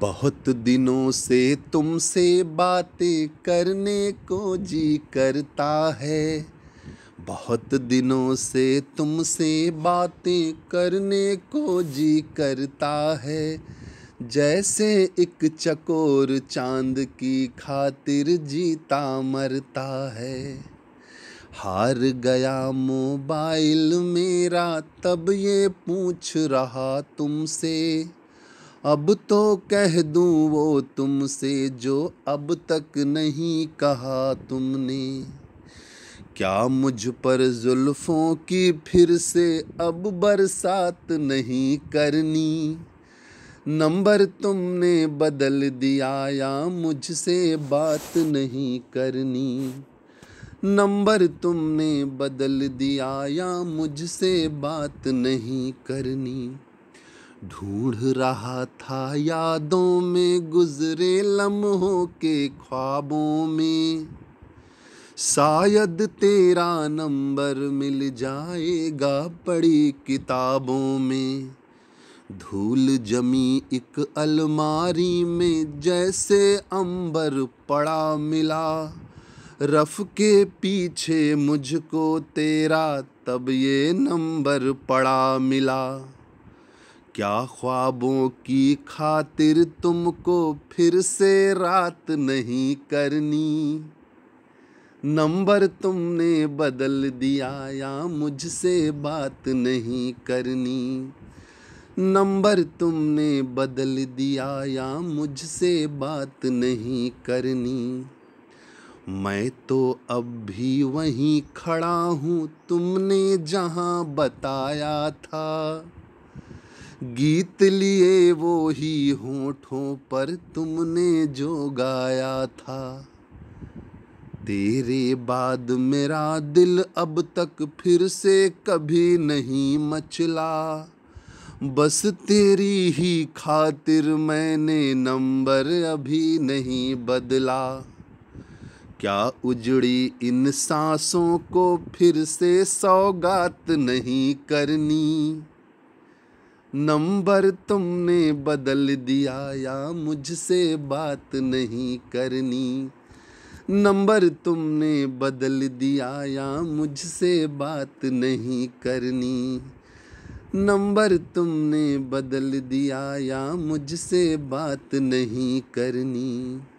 बहुत दिनों से तुमसे बातें करने को जी करता है बहुत दिनों से तुमसे बातें करने को जी करता है जैसे एक चकोर चांद की खातिर जीता मरता है हार गया मोबाइल मेरा तब ये पूछ रहा तुमसे अब तो कह दूँ वो तुमसे जो अब तक नहीं कहा तुमने क्या मुझ पर जुल्फ़ों की फिर से अब बरसात नहीं करनी नंबर तुमने बदल दिया या मुझसे बात नहीं करनी नंबर तुमने बदल दिया या मुझसे बात नहीं करनी ढूंढ रहा था यादों में गुजरे लम्हों के ख्वाबों में शायद तेरा नंबर मिल जाएगा पड़ी किताबों में धूल जमी एक अलमारी में जैसे अंबर पड़ा मिला रफ के पीछे मुझको तेरा तब ये नंबर पड़ा मिला क्या ख्वाबों की खातिर तुमको फिर से रात नहीं करनी नंबर तुमने बदल दिया या मुझसे बात नहीं करनी नंबर तुमने बदल दिया या मुझसे बात नहीं करनी मैं तो अब भी वहीं खड़ा हूँ तुमने जहाँ बताया था गीत लिए वो ही होठों पर तुमने जो गाया था तेरे बाद मेरा दिल अब तक फिर से कभी नहीं मचला बस तेरी ही खातिर मैंने नंबर अभी नहीं बदला क्या उजड़ी इन सांसों को फिर से सौगात नहीं करनी नंबर तुमने बदल दिया या मुझसे बात नहीं करनी नंबर तुमने बदल दिया या मुझसे बात नहीं करनी नंबर तुमने बदल दिया या मुझसे बात नहीं करनी